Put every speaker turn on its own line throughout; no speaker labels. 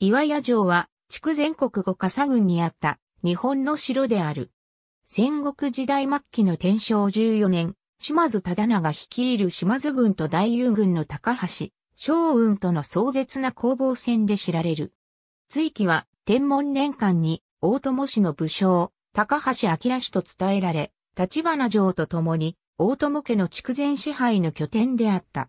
岩屋城は、筑前国五笠郡にあった日本の城である。戦国時代末期の天正14年、島津忠長率いる島津軍と大友軍の高橋、昭雲との壮絶な攻防戦で知られる。追記は、天文年間に、大友氏の武将、高橋明氏と伝えられ、立花城と共に、大友家の筑前支配の拠点であった。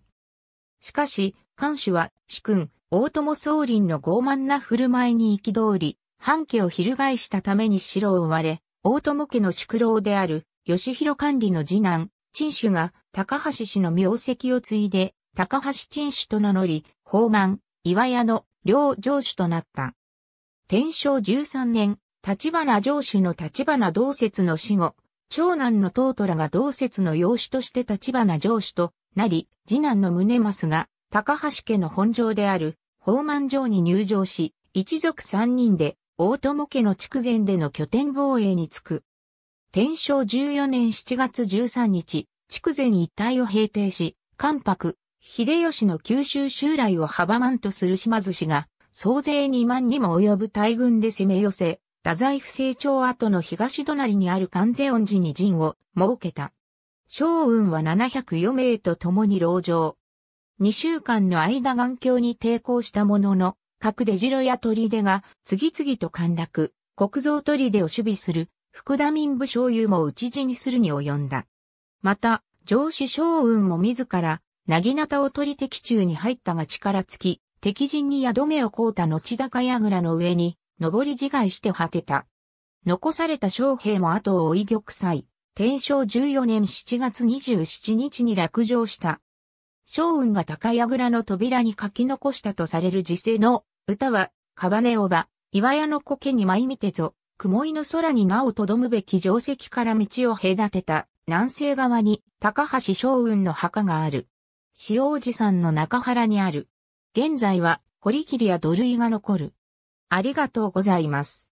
しかし、関主は、主君、大友宗麟の傲慢な振る舞いに憤り、半家を翻したために城を追われ、大友家の宿老である、吉弘管理の次男、陳主が、高橋氏の名跡を継いで、高橋陳主と名乗り、宝満、岩屋の両城主となった。天正13年、立花城主の立花同節の死後、長男の唐虎が同節の養子として立花城主となり、次男の宗益が高橋家の本城である、宝満城に入城し、一族三人で、大友家の筑前での拠点防衛に就く。天正14年7月13日、筑前一帯を平定し、関白、秀吉の九州襲来を阻まんとする島津氏が、総勢2万にも及ぶ大軍で攻め寄せ、太宰府成長跡の東隣にある関税恩寺に陣を設けた。将雲は704名と共に牢城、2週間の間眼鏡に抵抗したものの、各出城や砦が次々と陥落、国鳥砦を守備する福田民部将友も討ち死にするに及んだ。また、上司将雲も自ら、なぎなたを取り敵中に入ったが力尽き、敵陣に宿目を凍った後高倉の上に、登り自害して果てた。残された将兵も後を追い玉砕。天正14年7月27日に落城した。将雲が高櫓の扉に書き残したとされる辞世の歌は、カバネオバ、岩屋の苔に舞い見てぞ、雲井の空になおとどむべき定石から道を隔てた南西側に高橋将雲の墓がある。塩路さんの中原にある。現在は堀切や土塁が残る。ありがとうございます。